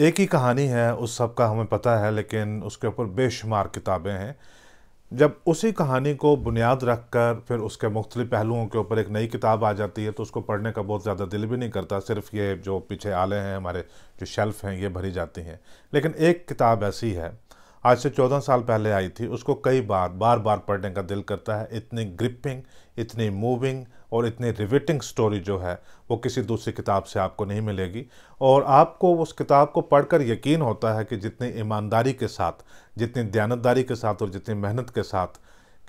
एक ही कहानी है उस सब का हमें पता है लेकिन उसके ऊपर बेशुमार किताबें हैं जब उसी कहानी को बुनियाद रख कर फिर उसके मुख्तलि पहलुओं के ऊपर एक नई किताब आ जाती है तो उसको पढ़ने का बहुत ज़्यादा दिल भी नहीं करता सिर्फ ये जो पीछे आले हैं हमारे जो शेल्फ़ हैं ये भरी जाती हैं लेकिन एक किताब ऐसी है आज से चौदह साल पहले आई थी उसको कई बार बार बार पढ़ने का दिल करता है इतनी ग्रिपिंग इतनी मूविंग और इतनी रिविटिंग स्टोरी जो है वो किसी दूसरी किताब से आपको नहीं मिलेगी और आपको उस किताब को पढ़कर यकीन होता है कि जितनी ईमानदारी के साथ जितनी दयानतदारी के साथ और जितनी मेहनत के साथ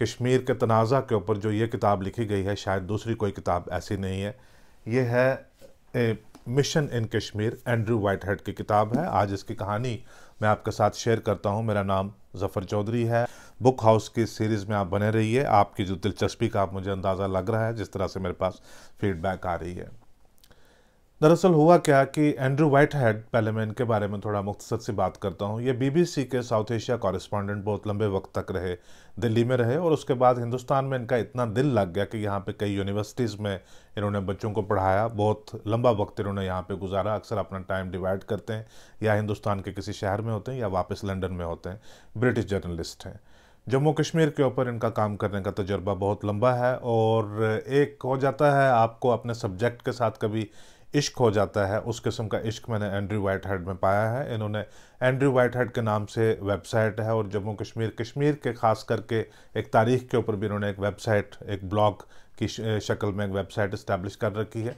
कश्मीर के तनाज़ा के ऊपर जो ये किताब लिखी गई है शायद दूसरी कोई किताब ऐसी नहीं है ये है mission in Kashmir Andrew Whitehead की किताब है आज इसकी कहानी मैं आपके साथ शेयर करता हूँ मेरा नाम जफ़र चौधरी है बुक हाउस की सीरीज़ में आप बने रहिए आपकी जो दिलचस्पी का आप मुझे अंदाज़ा लग रहा है जिस तरह से मेरे पास फीडबैक आ रही है दरअसल हुआ क्या कि एंड्रू वाइट हेड पहले मैं इनके बारे में थोड़ा मुख्तसर से बात करता हूँ ये बीबीसी के साउथ एशिया कॉरेस्पॉन्डेंट बहुत लंबे वक्त तक रहे दिल्ली में रहे और उसके बाद हिंदुस्तान में इनका इतना दिल लग गया कि यहाँ पे कई यूनिवर्सिटीज़ में इन्होंने बच्चों को पढ़ाया बहुत लंबा वक्त इन्होंने यहाँ पर गुजारा अक्सर अपना टाइम डिवाइड करते हैं या हिंदुस्तान के किसी शहर में होते हैं या वापस लंडन में होते हैं ब्रिटिश जर्नलिस्ट हैं जम्मू कश्मीर के ऊपर इनका काम करने का तजर्बा बहुत लंबा है और एक हो जाता है आपको अपने सब्जेक्ट के साथ कभी इश्क हो जाता है उस किस्म का इश्क मैंने एंड्री वाइट हेड में पाया है इन्होंने एंड्री वाइट हेड के नाम से वेबसाइट है और जम्मू कश्मीर कश्मीर के ख़ास करके एक तारीख के ऊपर भी इन्होंने एक वेबसाइट एक ब्लॉग की शक्ल में एक वेबसाइट इस्टेब्लिश कर रखी है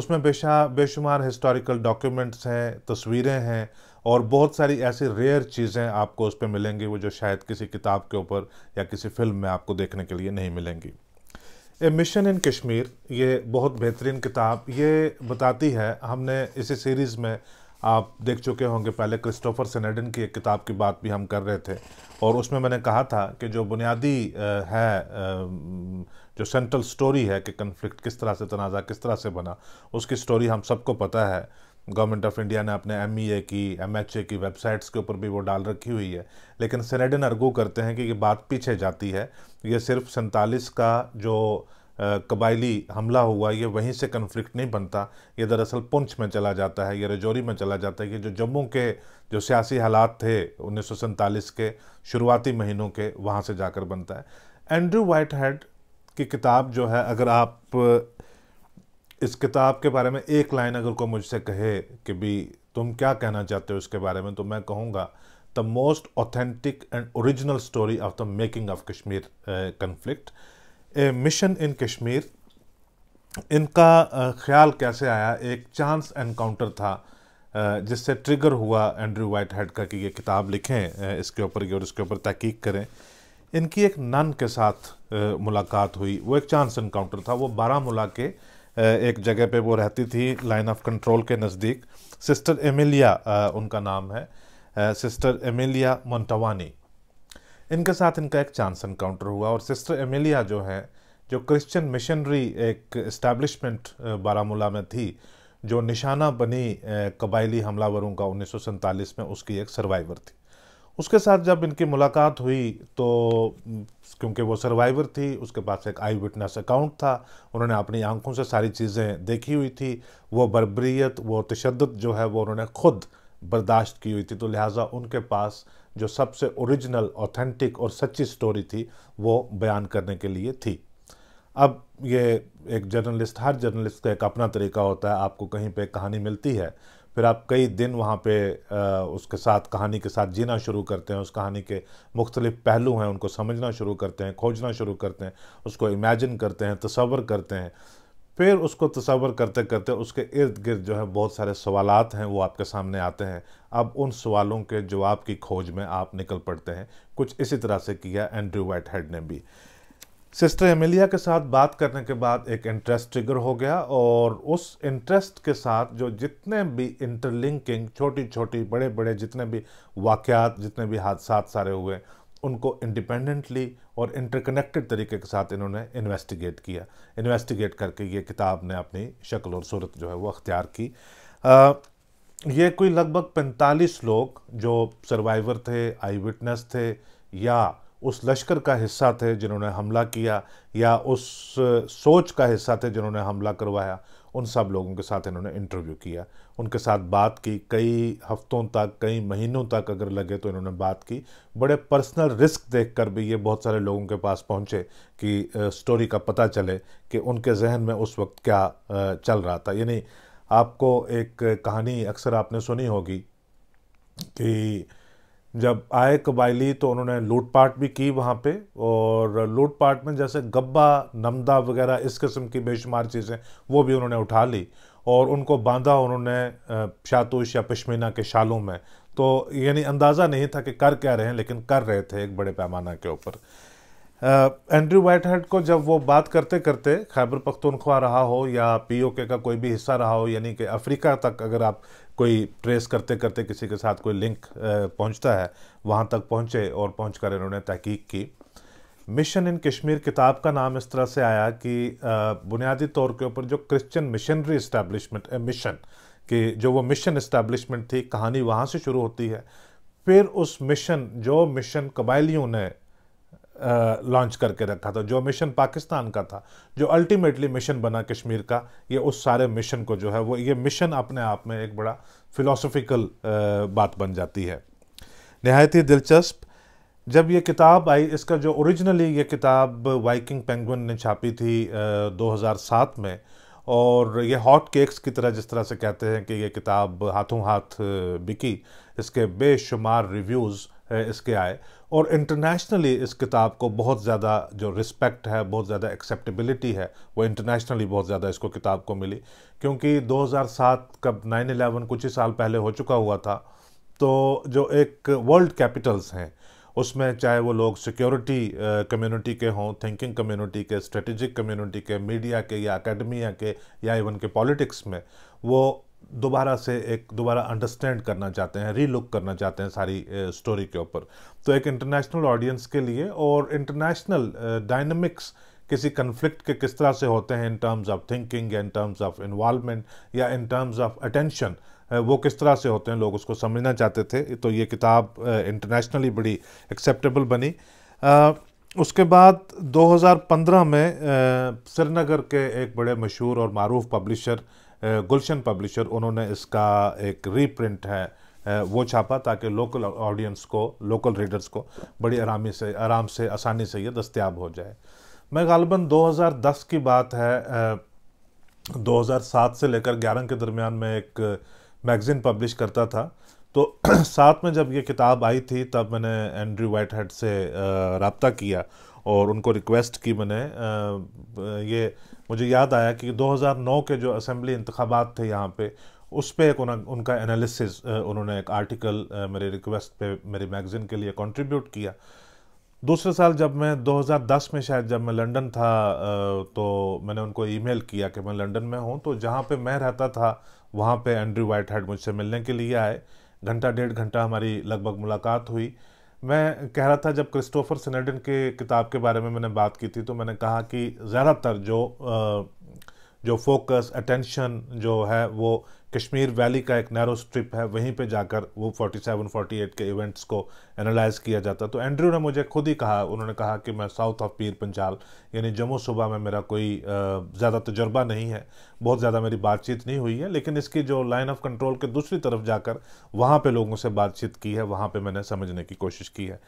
उसमें बेशा बेशुमार हिस्टोरिकल डॉक्यूमेंट्स हैं तस्वीरें हैं और बहुत सारी ऐसी रेयर चीज़ें आपको उस पर मिलेंगी वो जो शायद किसी किताब के ऊपर या किसी फिल्म में आपको देखने के लिए नहीं मिलेंगी ए मिशन इन कश्मीर ये बहुत बेहतरीन किताब ये बताती है हमने इसी सीरीज़ में आप देख चुके होंगे पहले क्रिस्टोफर सेनेडन की एक किताब की बात भी हम कर रहे थे और उसमें मैंने कहा था कि जो बुनियादी है जो सेंट्रल स्टोरी है कि कन्फ्लिक्ट किस तरह से तनाज़ा किस तरह से बना उसकी स्टोरी हम सबको पता है गवर्नमेंट ऑफ इंडिया ने अपने एम e की एम की वेबसाइट्स के ऊपर भी वो डाल रखी हुई है लेकिन सेनेडन अर्गू करते हैं कि ये बात पीछे जाती है ये सिर्फ सैंतालीस का जो कबायली हमला हुआ ये वहीं से कन्फ्लिक्ट नहीं बनता ये दरअसल पुंछ में चला जाता है ये रजौरी में चला जाता है ये जो जम्मू के जो सियासी हालात थे उन्नीस के शुरुआती महीनों के वहाँ से जाकर बनता है एंड्रू वाइट हेड की किताब जो है अगर आप इस किताब के बारे में एक लाइन अगर कोई मुझसे कहे कि भी तुम क्या कहना चाहते हो उसके बारे में तो मैं कहूँगा the most authentic and original story of the making of Kashmir conflict a mission in Kashmir इनका uh, ख्याल कैसे आया एक चांस एनकाउंटर था uh, जिससे ट्रिगर हुआ एंड्रू वाइट हेड का कि ये किताब लिखें uh, इसके ऊपर की और इसके ऊपर तहकीक करें इनकी एक नन के साथ मुलाकात हुई वो एक चांस एनकाउंटर था वो बारामूला के एक जगह पे वो रहती थी लाइन ऑफ कंट्रोल के नज़दीक सिस्टर एमिलिया उनका नाम है सिस्टर एमिलिया मोन्टवानी इनके साथ इनका एक चांस इनकाउंटर हुआ और सिस्टर एमिलिया जो है जो क्रिश्चियन मिशनरी एक इस्टेब्लिशमेंट बारामूला में थी जो निशाना बनी कबायली हमलावरों का उन्नीस में उसकी एक सर्वाइवर थी उसके साथ जब इनकी मुलाकात हुई तो क्योंकि वो सर्वाइवर थी उसके पास एक आई विटनेस अकाउंट था उन्होंने अपनी आंखों से सारी चीज़ें देखी हुई थी वो बरबरीत वो तशद जो है वो उन्होंने खुद बर्दाश्त की हुई थी तो लिहाजा उनके पास जो सबसे ओरिजिनल ऑथेंटिक और सच्ची स्टोरी थी वो बयान करने के लिए थी अब ये एक जर्नलिस्ट हर जर्नलिस्ट का एक अपना तरीका होता है आपको कहीं पे कहानी मिलती है फिर आप कई दिन वहाँ पे उसके साथ कहानी के साथ जीना शुरू करते हैं उस कहानी के मुख्तलिफ पहलू हैं उनको समझना शुरू करते हैं खोजना शुरू करते हैं उसको इमेजिन करते हैं तस्वर करते हैं फिर उसको तस्वर करते करते उसके इर्द गिर्द जो है बहुत सारे सवाल हैं वो आपके सामने आते हैं अब उन सवालों के जवाब की खोज में आप निकल पड़ते हैं कुछ इसी तरह से किया एंड्रू वाइट हेड ने भी सिस्टर एमिलिया के साथ बात करने के बाद एक इंटरेस्ट ट्रिगर हो गया और उस इंटरेस्ट के साथ जो जितने भी इंटरलिंकिंग छोटी छोटी बड़े बड़े जितने भी वाक़ात जितने भी हादसा सारे हुए उनको इंडिपेंडेंटली और इंटरकनेक्टेड तरीके के साथ इन्होंने इन्वेस्टिगेट किया इन्वेस्टिगेट करके ये किताब ने अपनी शक्ल और सूरत जो है वो अख्तियार की आ, ये कोई लगभग 45 लोग जो सर्वाइवर थे आई विटनेस थे या उस लश्कर का हिस्सा थे जिन्होंने हमला किया या उस सोच का हिस्सा थे जिन्होंने हमला करवाया उन सब लोगों के साथ इन्होंने इंटरव्यू किया उनके साथ बात की कई हफ्तों तक कई महीनों तक अगर लगे तो इन्होंने बात की बड़े पर्सनल रिस्क देखकर भी ये बहुत सारे लोगों के पास पहुँचे कि स्टोरी का पता चले कि उनके जहन में उस वक्त क्या चल रहा था यानी आपको एक कहानी अक्सर आपने सुनी होगी कि जब आए कबायली तो उन्होंने लूटपाट भी की वहाँ पे और लूटपाट में जैसे गब्बा नमदा वगैरह इस किस्म की बेशुमार चीज़ें वो भी उन्होंने उठा ली और उनको बांधा उन्होंने शातुश या पश्मीना के शालों में तो यानी अंदाज़ा नहीं था कि कर क्या रहे हैं लेकिन कर रहे थे एक बड़े पैमाना के ऊपर एंड्रयू वाइट हेड को जब वो बात करते करते खैबर पख्तूनख्वा रहा हो या पीओके का कोई भी हिस्सा रहा हो यानी कि अफ्रीका तक अगर आप कोई ट्रेस करते करते किसी के साथ कोई लिंक पहुंचता है वहाँ तक पहुँचे और पहुँच कर इन्होंने तहकीक की मिशन इन कश्मीर किताब का नाम इस तरह से आया कि बुनियादी तौर के ऊपर जो क्रिश्चियन मिशनरी इस्टेब्लिशमेंट मिशन कि जो वो मिशन इस्टेब्लिशमेंट थी कहानी वहाँ से शुरू होती है फिर उस मिशन जो मिशन कबायलियों ने लॉन्च करके रखा था जो मिशन पाकिस्तान का था जो अल्टीमेटली मिशन बना कश्मीर का ये उस सारे मिशन को जो है वो ये मिशन अपने आप में एक बड़ा फिलोसफिकल बात बन जाती है नहायत ही दिलचस्प जब ये किताब आई इसका जो ओरिजिनली ये किताब वाइकिंग पेंगुइन ने छापी थी आ, 2007 में और ये हॉट केक्स की तरह जिस तरह से कहते हैं कि ये किताब हाथों हाथ बिकी इसके बेशुमार रिव्यूज़ इसके आए और इंटरनेशनली इस किताब को बहुत ज़्यादा जो रिस्पेक्ट है बहुत ज़्यादा एक्सेप्टेबिलिटी है वो इंटरनेशनली बहुत ज़्यादा इसको किताब को मिली क्योंकि 2007 कब 9/11 कुछ ही साल पहले हो चुका हुआ था तो जो एक वर्ल्ड कैपिटल्स हैं उसमें चाहे वो लोग सिक्योरिटी कम्युनिटी के हों थिंकिंग कम्युनिटी के स्ट्रेटजिक कम्युनिटी के मीडिया के या अकेडमिया के या इवन के पॉलिटिक्स में वो दोबारा से एक दोबारा अंडरस्टैंड करना चाहते हैं रीलुक करना चाहते हैं सारी स्टोरी के ऊपर तो एक इंटरनेशनल ऑडियंस के लिए और इंटरनेशनल डायनमिक्स किसी कन्फ्लिक्ट के किस तरह से होते हैं इन टर्म्स ऑफ थिंकिंग या इन टर्म्स ऑफ इन्वॉलमेंट या इन टर्म्स ऑफ अटेंशन वो किस तरह से होते हैं लोग उसको समझना चाहते थे तो ये किताब इंटरनेशनली बड़ी एक्सेप्टेबल बनी उसके बाद 2015 में श्रीनगर के एक बड़े मशहूर और मरूफ पब्लिशर गुलशन पब्लिशर उन्होंने इसका एक रीप्रिंट है वो छापा ताकि लोकल ऑडियंस को लोकल रीडर्स को बड़ी आरामी से आराम से आसानी से ये दस्तियाब हो जाए मैं गालबा 2010 की बात है 2007 से लेकर 11 के दरमियान मैं एक मैगज़ीन पब्लिश करता था तो साथ में जब ये किताब आई थी तब मैंने एंड्री वाइट हेड से रबता किया और उनको रिक्वेस्ट की मैंने ये मुझे याद आया कि 2009 के जो असम्बली इंतबात थे यहाँ पे उस पर एक उनका एनालिसिस उन्होंने एक आर्टिकल मेरे रिक्वेस्ट पे मेरी मैगज़ीन के लिए कंट्रीब्यूट किया दूसरे साल जब मैं 2010 में शायद जब मैं लंदन था तो मैंने उनको ईमेल किया कि मैं लंदन में हूँ तो जहाँ पे मैं रहता था वहाँ पे एंड्री वाइट हेड मुझसे मिलने के लिए आए घंटा डेढ़ घंटा हमारी लगभग मुलाकात हुई मैं कह रहा था जब क्रिस्टोफर सिनेडन के किताब के बारे में मैंने बात की थी तो मैंने कहा कि ज़्यादातर जो जो फोकस अटेंशन जो है वो कश्मीर वैली का एक नैरो स्ट्रिप है वहीं पे जाकर वो 47 48 के इवेंट्स को एनालाइज किया जाता तो एंड्रयू ने मुझे खुद ही कहा उन्होंने कहा कि मैं साउथ ऑफ पीर पंचाल यानी जम्मू सूबा में मेरा कोई ज़्यादा तजर्बा नहीं है बहुत ज़्यादा मेरी बातचीत नहीं हुई है लेकिन इसकी जो लाइन ऑफ कंट्रोल के दूसरी तरफ जाकर वहाँ पर लोगों से बातचीत की है वहाँ पर मैंने समझने की कोशिश की है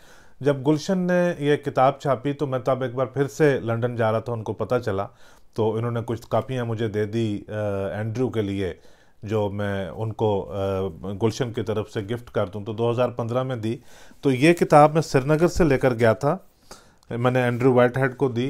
जब गुलशन ने यह किताब छापी तो मैं तब एक बार फिर से लंदन जा रहा था उनको पता चला तो इन्होंने कुछ कापियाँ मुझे दे दी एंड्रयू के लिए जो मैं उनको गुलशन की तरफ से गिफ्ट कर दूँ तो 2015 में दी तो ये किताब मैं श्रीनगर से लेकर गया था मैंने एंड्रू वाइट हेड को दी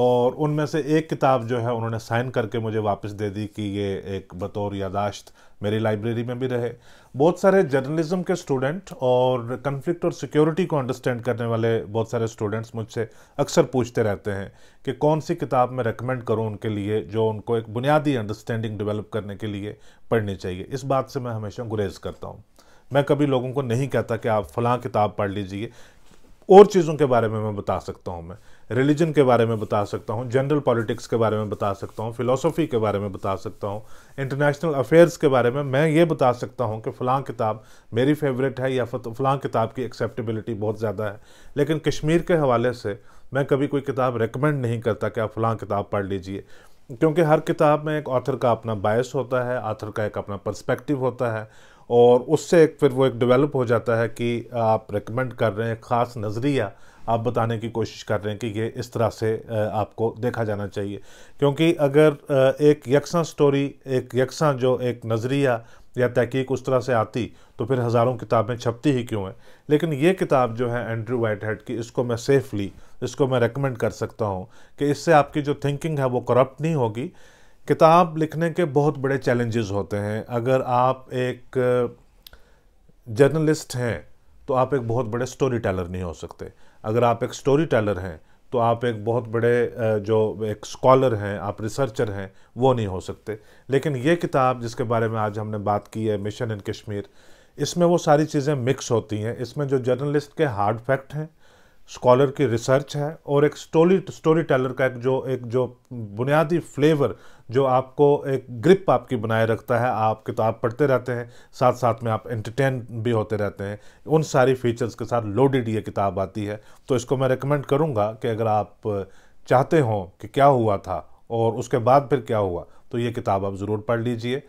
और उनमें से एक किताब जो है उन्होंने साइन करके मुझे वापस दे दी कि ये एक बतौर यादाश्त मेरी लाइब्रेरी में भी रहे बहुत सारे जर्नलिज्म के स्टूडेंट और कन्फ्लिक्ट और सिक्योरिटी को अंडरस्टैंड करने वाले बहुत सारे स्टूडेंट्स मुझसे अक्सर पूछते रहते हैं कि कौन सी किताब मैं रेकमेंड करूं उनके लिए जो उनको एक बुनियादी अंडरस्टैंडिंग डेवलप करने के लिए पढ़नी चाहिए इस बात से मैं हमेशा गुरेज करता हूँ मैं कभी लोगों को नहीं कहता कि आप फलां किताब पढ़ लीजिए और चीज़ों के बारे में मैं बता सकता हूँ मैं रिलीजन के बारे में बता सकता हूँ जनरल पॉलिटिक्स के बारे में बता सकता हूँ फिलोसफी के बारे में बता सकता हूँ इंटरनेशनल अफेयर्स के बारे में मैं ये बता सकता हूँ कि फ़लाँ किताब मेरी फेवरेट है या फ़लाँ किताब की एक्सेप्टेबिलिटी बहुत ज़्यादा है लेकिन कश्मीर के हवाले से मैं कभी कोई किताब रिकमेंड नहीं करता कि आप फ़लाँ किताब पढ़ लीजिए क्योंकि हर किताब में एक ऑथर का अपना बायस होता है ऑथर का एक अपना पर्सपेक्टिव होता है और उससे एक फिर वो एक डेवलप हो जाता है कि आप रिकमेंड कर रहे हैं ख़ास नज़रिया आप बताने की कोशिश कर रहे हैं कि ये इस तरह से आपको देखा जाना चाहिए क्योंकि अगर एक यकसा स्टोरी एक यकसा जो एक नज़रिया या तहकीक उस तरह से आती तो फिर हज़ारों किताबें छपती ही क्यों हैं लेकिन ये किताब जो है एंड्रू वाइट हेड की इसको मैं सेफली इसको मैं रेकमेंड कर सकता हूँ कि इससे आपकी जो थिंकिंग है वो करप्ट नहीं होगी किताब लिखने के बहुत बड़े चैलेंजेस होते हैं अगर आप एक जर्नलिस्ट हैं तो आप एक बहुत बड़े स्टोरी टेलर नहीं हो सकते अगर आप एक स्टोरी टेलर हैं तो आप एक बहुत बड़े जो एक स्कॉलर हैं आप रिसर्चर हैं वो नहीं हो सकते लेकिन ये किताब जिसके बारे में आज हमने बात की है मिशन इन कश्मीर इसमें वो सारी चीज़ें मिक्स होती हैं इसमें जो जर्नलिस्ट के हार्ड फैक्ट हैं स्कॉलर की रिसर्च है और एक स्टोरी स्टोरी टेलर का एक जो एक जो बुनियादी फ्लेवर जो आपको एक ग्रिप आपकी बनाए रखता है आप किताब पढ़ते रहते हैं साथ साथ में आप एंटरटेन भी होते रहते हैं उन सारी फीचर्स के साथ लोडेड ये किताब आती है तो इसको मैं रिकमेंड करूँगा कि अगर आप चाहते हों कि क्या हुआ था और उसके बाद फिर क्या हुआ तो ये किताब आप ज़रूर पढ़ लीजिए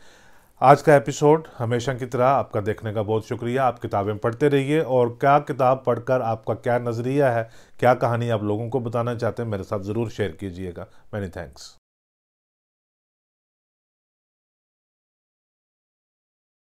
आज का एपिसोड हमेशा की तरह आपका देखने का बहुत शुक्रिया आप किताबें पढ़ते रहिए और क्या किताब पढ़कर आपका क्या नज़रिया है क्या कहानी आप लोगों को बताना चाहते हैं मेरे साथ ज़रूर शेयर कीजिएगा मैनी थैंक्स